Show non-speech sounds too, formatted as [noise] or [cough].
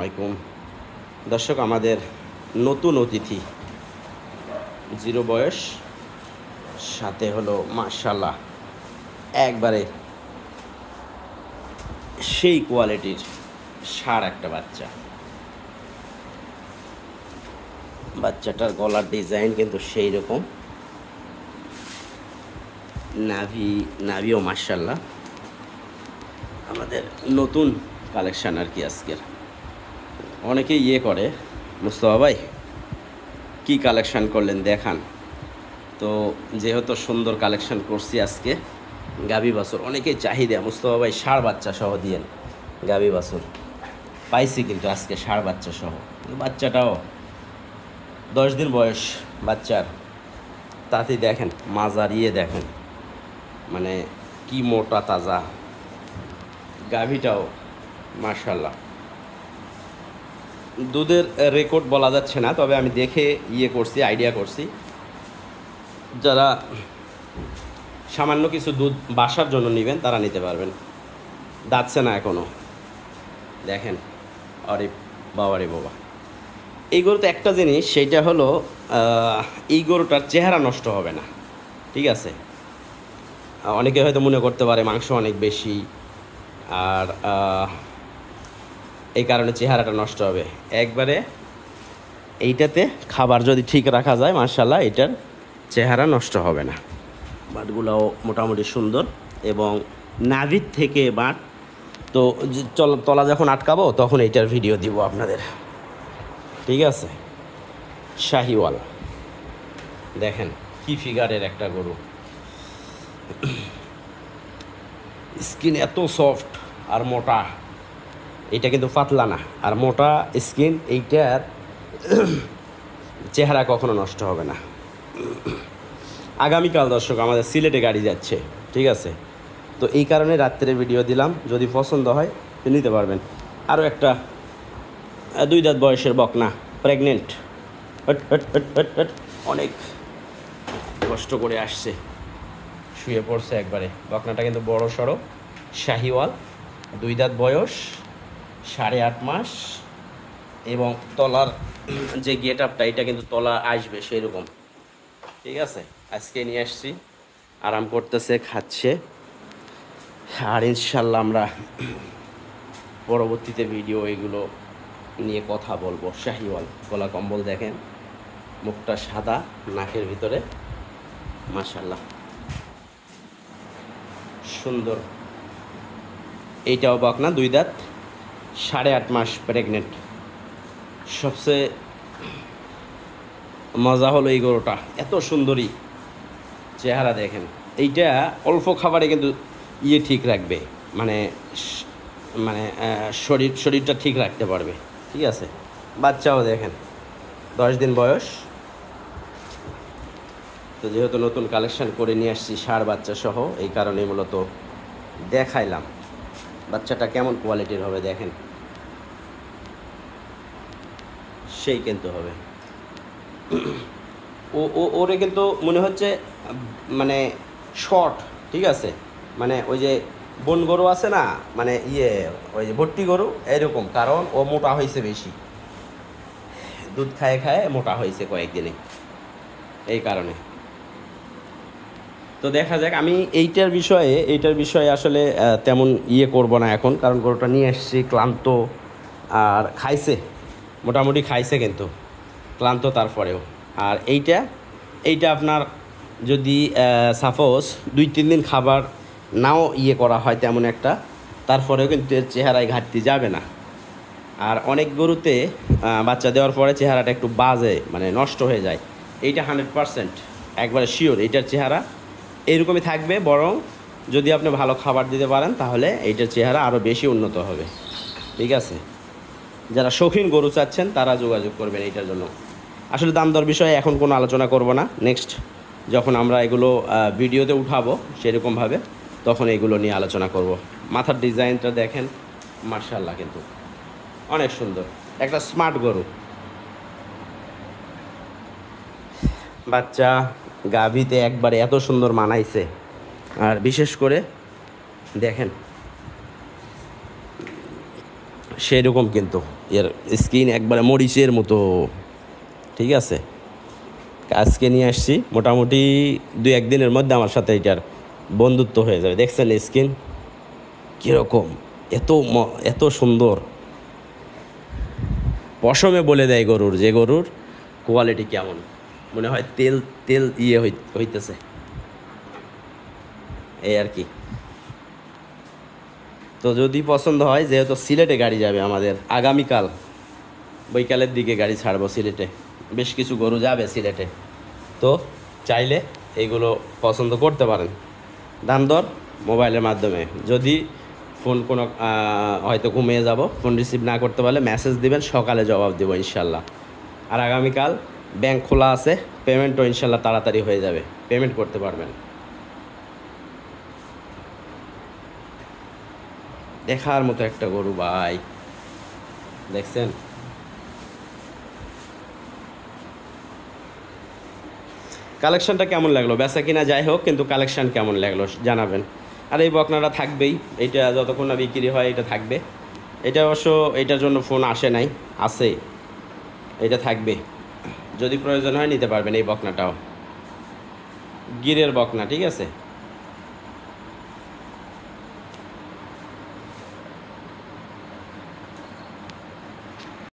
আলাইকুম দর্শক আমাদের নতুন অতিথি জিরো বয়স সাথে হলো মার্শাল্লাহ একবারে সেই কোয়ালিটির সার একটা বাচ্চা বাচ্চাটার গলার ডিজাইন কিন্তু সেই রকম নাভি নাভিও মার্শাল্লাহ আমাদের নতুন কালেকশান আর কি আজকের অনেকে ইয়ে করে মুস্তফা ভাই কী কালেকশান করলেন দেখান তো যেহেতু সুন্দর কালেকশান করছি আজকে গাবি বাসুর অনেকেই চাহিদা মুস্তফা ভাই ষাঁড় বাচ্চা সহ দিয়েন গাবি বাসুর পাইছি কিন্তু আজকে সার বাচ্চা সহ বাচ্চাটাও দশ দিন বয়স বাচ্চার তাতে দেখেন মাজার ইয়ে দেখেন মানে কি মোটা তাজা গাভিটাও মার্শাল্লাহ দুধের রেকর্ড বলা যাচ্ছে না তবে আমি দেখে ইয়ে করছি আইডিয়া করছি যারা সামান্য কিছু দুধ বাসার জন্য নেবেন তারা নিতে পারবেন দাচ্ছে না এখনও দেখেন আরে বাবা রে বাবা এই গরুতে একটা জিনিস সেইটা হলো এই গরুটার চেহারা নষ্ট হবে না ঠিক আছে অনেকে হয়তো মনে করতে পারে মাংস অনেক বেশি আর এই কারণে চেহারাটা নষ্ট হবে একবারে এইটাতে খাবার যদি ঠিক রাখা যায় মার্শাল্লাহ এটার চেহারা নষ্ট হবে না বাটগুলাও মোটামুটি সুন্দর এবং নাভিদ থেকে বাট তো চল তলা যখন আটকাবো তখন এইটার ভিডিও দিব আপনাদের ঠিক আছে শাহিওয়াল দেখেন কি ফিগারের একটা গরু স্কিন এত সফট আর মোটা এটা কিন্তু পাতলা না আর মোটা স্কিন এইটার চেহারা কখনো নষ্ট হবে না আগামীকাল দর্শক আমাদের সিলেটে গাড়ি যাচ্ছে ঠিক আছে তো এই কারণে রাত্রে ভিডিও দিলাম যদি পছন্দ হয় নিতে পারবেন আরও একটা দুই দাঁত বয়সের বকনা প্রেগনেন্ট অনেক কষ্ট করে আসছে শুয়ে পড়ছে একবারে বকনাটা কিন্তু বড় সড়ো শাহিওয়াল দুই দাঁত বয়স সাড়ে আট মাস এবং তলার যে গেট আপটা এটা কিন্তু তলা আসবে সেই রকম ঠিক আছে আজকে নিয়ে আসছি আরাম করতেছে খাচ্ছে আর ইনশাল্লাহ আমরা পরবর্তীতে ভিডিও এগুলো নিয়ে কথা বলবো শাহিওয়াল গলা কম্বল দেখেন মুখটা সাদা নাকের ভিতরে মাশাল্লাহ সুন্দর এইটাও বাক না দুই দাঁত সাড়ে আট মাস প্রেগনেন্ট সবচেয়ে মজা হলো এই গরুটা এত সুন্দরী চেহারা দেখেন এইটা অল্প খাবারে কিন্তু ইয়ে ঠিক রাখবে মানে মানে শরীর শরীরটা ঠিক রাখতে পারবে ঠিক আছে বাচ্চাও দেখেন দশ দিন বয়স তো যেহেতু নতুন কালেকশন করে নিয়ে আসছি সার বাচ্চা সহ এই কারণে মূলত দেখাইলাম বাচ্চাটা কেমন কোয়ালিটির হবে দেখেন সেই কিন্তু হবে [clears throat] ও ও ওরে কিন্তু মনে হচ্ছে মানে শর্ট ঠিক আছে মানে ওই যে বন গরু আছে না মানে ইয়ে ওই যে ভর্তি গরু এরকম কারণ ও মোটা হয়েছে বেশি দুধ খায়ে খায়ে মোটা হয়েছে কয়েকদিনে এই কারণে তো দেখা যাক আমি এইটার বিষয়ে এইটার বিষয়ে আসলে তেমন ইয়ে করব না এখন কারণ গরুটা নিয়ে এসছি ক্লান্ত আর খাইছে মোটামুটি খাইছে কিন্তু ক্লান্ত তারপরেও আর এইটা এইটা আপনার যদি সাপোজ দুই তিন দিন খাবার নাও ইয়ে করা হয় তেমন একটা তারপরেও কিন্তু এর চেহারায় ঘাটতি যাবে না আর অনেক গরুতে বাচ্চা দেওয়ার পরে চেহারাটা একটু বাজে মানে নষ্ট হয়ে যায় এইটা হান্ড্রেড পারসেন্ট একবারে শিওর এইটার চেহারা এরকমই থাকবে বরং যদি আপনি ভালো খাবার দিতে পারেন তাহলে এইটার চেহারা আরও বেশি উন্নত হবে ঠিক আছে যারা শৌখিন গরু চাচ্ছেন তারা যোগাযোগ করবেন এইটার জন্য আসলে দাম দর বিষয়ে এখন কোনো আলোচনা করব না নেক্সট যখন আমরা এগুলো ভিডিওতে উঠাবো সেরকমভাবে তখন এগুলো নিয়ে আলোচনা করব। মাথার ডিজাইনটা দেখেন মার্শাল্লাহ কিন্তু অনেক সুন্দর একটা স্মার্ট গরু বাচ্চা গাভিতে একবারে এত সুন্দর মানাইছে আর বিশেষ করে দেখেন সেরকম কিন্তু এর স্কিন একবারে মরিচের মতো ঠিক আছে আজকে নিয়ে আসছি মোটামুটি দুই একদিনের মধ্যে আমার সাথে এটার বন্ধুত্ব হয়ে যাবে দেখছেন স্কিন কীরকম এত এত সুন্দর পশমে বলে দেয় গরুর যে গরুর কোয়ালিটি কেমন মনে হয় তেল তেল ইয়ে হইতেছে এই আর কি তো যদি পছন্দ হয় যেহেতু সিলেটে গাড়ি যাবে আমাদের আগামীকাল বৈকালের দিকে গাড়ি ছাড়বো সিলেটে বেশ কিছু গরু যাবে সিলেটে তো চাইলে এইগুলো পছন্দ করতে পারেন দাম দর মোবাইলের মাধ্যমে যদি ফোন কোনো হয়তো ঘুমিয়ে যাব ফোন রিসিভ না করতে পারলে মেসেজ দিবেন সকালে জবাব দেবো ইনশাল্লাহ আর আগামীকাল ব্যাংক খোলা আছে পেমেন্টও ইনশাল্লাহ তাড়াতাড়ি হয়ে যাবে পেমেন্ট করতে পারবেন দেখার মতো একটা গরু ভাই দেখছেন কালেকশানটা কেমন লাগলো বেচা কিনা যাই হোক কিন্তু কালেকশন কেমন লাগলো জানাবেন আর এই বকনাটা থাকবেই এটা যতক্ষণ না বিক্রি হয় এটা থাকবে এটা অবশ্য এটার জন্য ফোন আসে নাই আছে এটা থাকবে যদি প্রয়োজন হয় নিতে পারবেন এই বকনাটাও গিরের বকনা ঠিক আছে